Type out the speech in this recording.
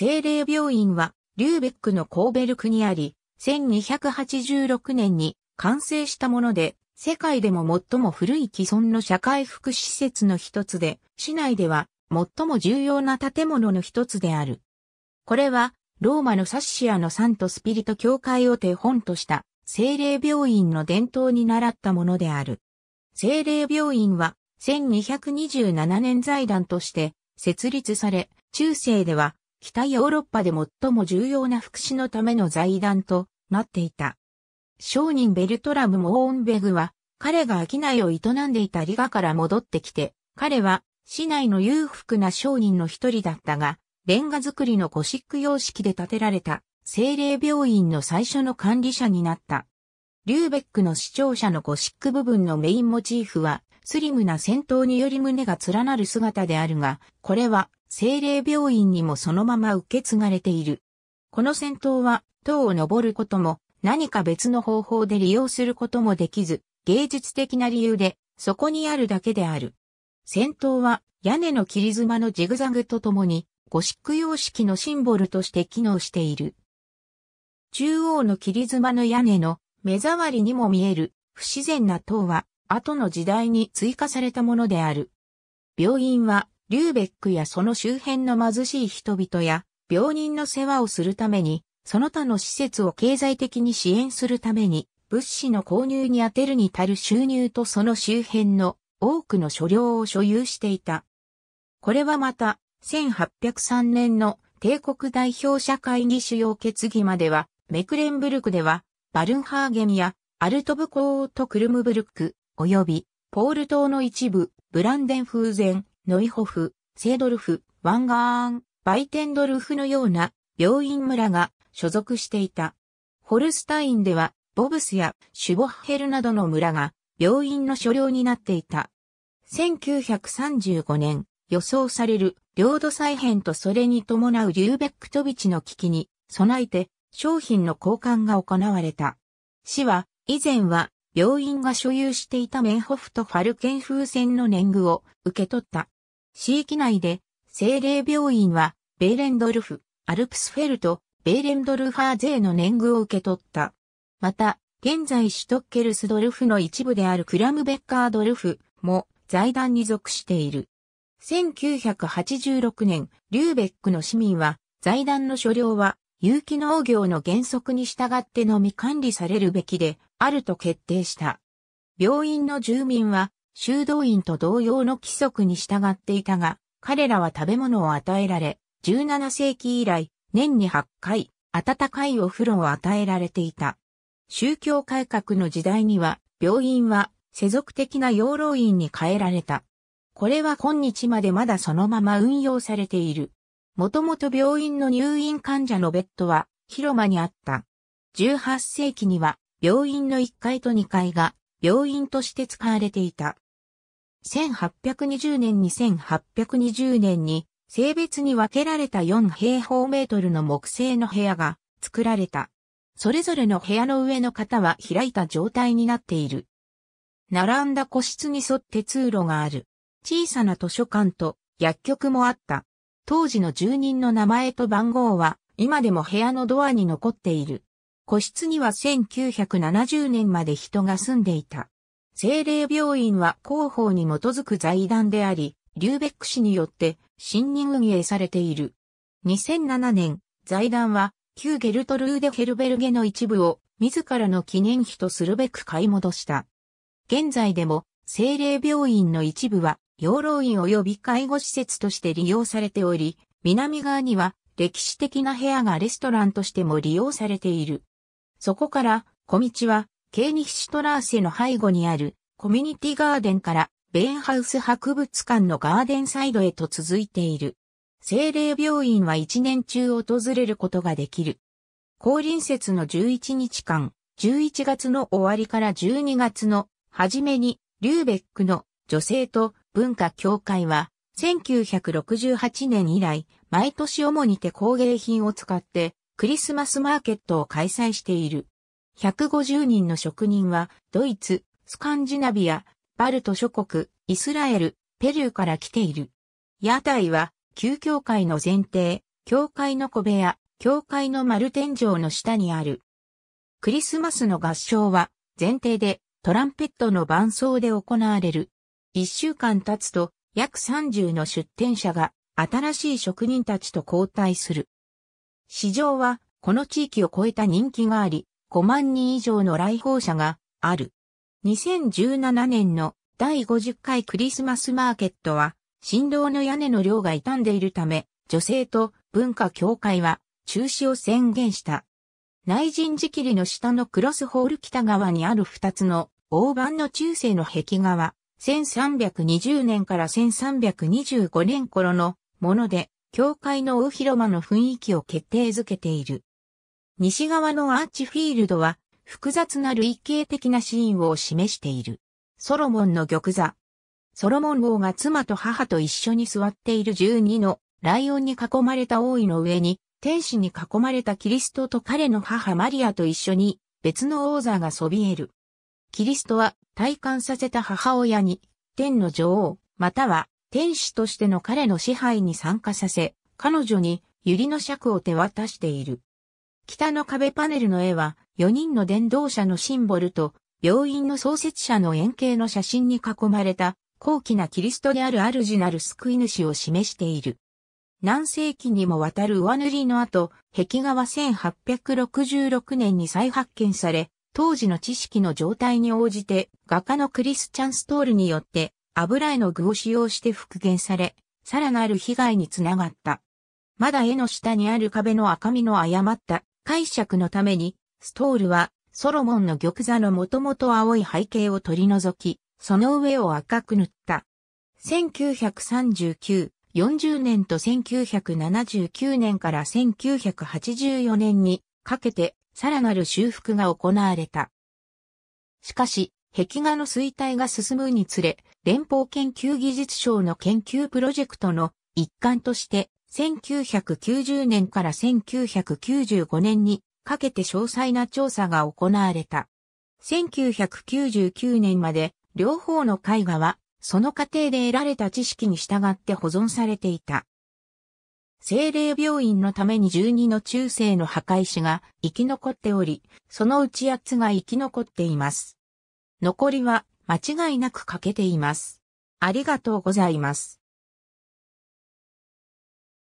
精霊病院は、リューベックのコーベルクにあり、1286年に完成したもので、世界でも最も古い既存の社会福祉施設の一つで、市内では最も重要な建物の一つである。これは、ローマのサッシアのサントスピリト教会を手本とした精霊病院の伝統に習ったものである。精霊病院は1227年財団として設立され、中世では北ヨーロッパで最も重要な福祉のための財団となっていた。商人ベルトラム・モーンベグは、彼が商いを営んでいたリガから戻ってきて、彼は市内の裕福な商人の一人だったが、レンガ作りのゴシック様式で建てられた精霊病院の最初の管理者になった。リューベックの視聴者のゴシック部分のメインモチーフは、スリムな戦闘により胸が連なる姿であるが、これは精霊病院にもそのまま受け継がれている。この戦闘は、塔を登ることも、何か別の方法で利用することもできず、芸術的な理由で、そこにあるだけである。戦闘は、屋根の切り妻のジグザグとともに、ゴシック様式のシンボルとして機能している。中央の切り妻の屋根の目障りにも見える不自然な塔は後の時代に追加されたものである。病院はリューベックやその周辺の貧しい人々や病人の世話をするために、その他の施設を経済的に支援するために、物資の購入に充てるに足る収入とその周辺の多くの所領を所有していた。これはまた、1803年の帝国代表者会議主要決議までは、メクレンブルクでは、バルンハーゲンやアルトブコート・クルムブルク、及びポール島の一部、ブランデン風前、ノイホフ、セードルフ、ワンガーン、バイテンドルフのような病院村が所属していた。ホルスタインでは、ボブスやシュボッヘルなどの村が病院の所領になっていた。1935年、予想される領土再編とそれに伴うリューベック飛び地の危機に備えて商品の交換が行われた。市は以前は病院が所有していたメンホフとファルケン風船の年貢を受け取った。地域内で、精霊病院は、ベーレンドルフ、アルプスフェルト、ベーレンドルファー税の年貢を受け取った。また、現在シュトッケルスドルフの一部であるクラムベッカードルフも財団に属している。1986年、リューベックの市民は、財団の所領は有機農業の原則に従ってのみ管理されるべきであると決定した。病院の住民は修道院と同様の規則に従っていたが、彼らは食べ物を与えられ、17世紀以来、年に8回、温かいお風呂を与えられていた。宗教改革の時代には、病院は世俗的な養老院に変えられた。これは今日までまだそのまま運用されている。もともと病院の入院患者のベッドは広間にあった。18世紀には病院の1階と2階が病院として使われていた。1820年に1820年に性別に分けられた4平方メートルの木製の部屋が作られた。それぞれの部屋の上の方は開いた状態になっている。並んだ個室に沿って通路がある。小さな図書館と薬局もあった。当時の住人の名前と番号は今でも部屋のドアに残っている。個室には1970年まで人が住んでいた。精霊病院は広報に基づく財団であり、リューベック市によって新任運営されている。2007年、財団は旧ゲルトルーデ・ヘルベルゲの一部を自らの記念碑とするべく買い戻した。現在でも精霊病院の一部は養老院及び介護施設として利用されており、南側には歴史的な部屋がレストランとしても利用されている。そこから、小道は、ケーニヒシュトラーセの背後にあるコミュニティガーデンからベーンハウス博物館のガーデンサイドへと続いている。精霊病院は一年中訪れることができる。降臨節の11日間、11月の終わりから12月の初めに、リューベックの女性と文化協会は、1968年以来、毎年主に手工芸品を使って、クリスマスマーケットを開催している。150人の職人は、ドイツ、スカンジナビア、バルト諸国、イスラエル、ペルーから来ている。屋台は、旧教会の前提、教会の小部屋、教会の丸天井の下にある。クリスマスの合唱は、前提でトランペットの伴奏で行われる。一週間経つと、約30の出店者が新しい職人たちと交代する。市場はこの地域を超えた人気があり、5万人以上の来訪者がある。2017年の第50回クリスマスマーケットは、新郎の屋根の量が傷んでいるため、女性と文化協会は中止を宣言した。内陣仕切りの下のクロスホール北側にある2つの大判の中世の壁画は、1320年から1325年頃のもので、教会の大広間の雰囲気を決定づけている。西側のアーチフィールドは複雑な類型的なシーンを示している。ソロモンの玉座。ソロモン王が妻と母と一緒に座っている12のライオンに囲まれた王位の上に、天使に囲まれたキリストと彼の母マリアと一緒に別の王座がそびえる。キリストは体感させた母親に、天の女王、または天使としての彼の支配に参加させ、彼女に百合の尺を手渡している。北の壁パネルの絵は、4人の伝道者のシンボルと、病院の創設者の円形の写真に囲まれた、高貴なキリストである主なる救い主を示している。何世紀にもわたる上塗りの後、壁画は1866年に再発見され、当時の知識の状態に応じて画家のクリスチャン・ストールによって油絵の具を使用して復元され、さらなる被害につながった。まだ絵の下にある壁の赤みの誤った解釈のために、ストールはソロモンの玉座のもともと青い背景を取り除き、その上を赤く塗った。1939、40年と1979年から1984年にかけてさらなる修復が行われた。しかし、壁画の衰退が進むにつれ、連邦研究技術省の研究プロジェクトの一環として、1990年から1995年にかけて詳細な調査が行われた。1999年まで両方の絵画はその過程で得られた知識に従って保存されていた。精霊病院のために12の中世の墓石が生き残っており、そのうち八つが生き残っています。残りは間違いなく欠けています。ありがとうございます。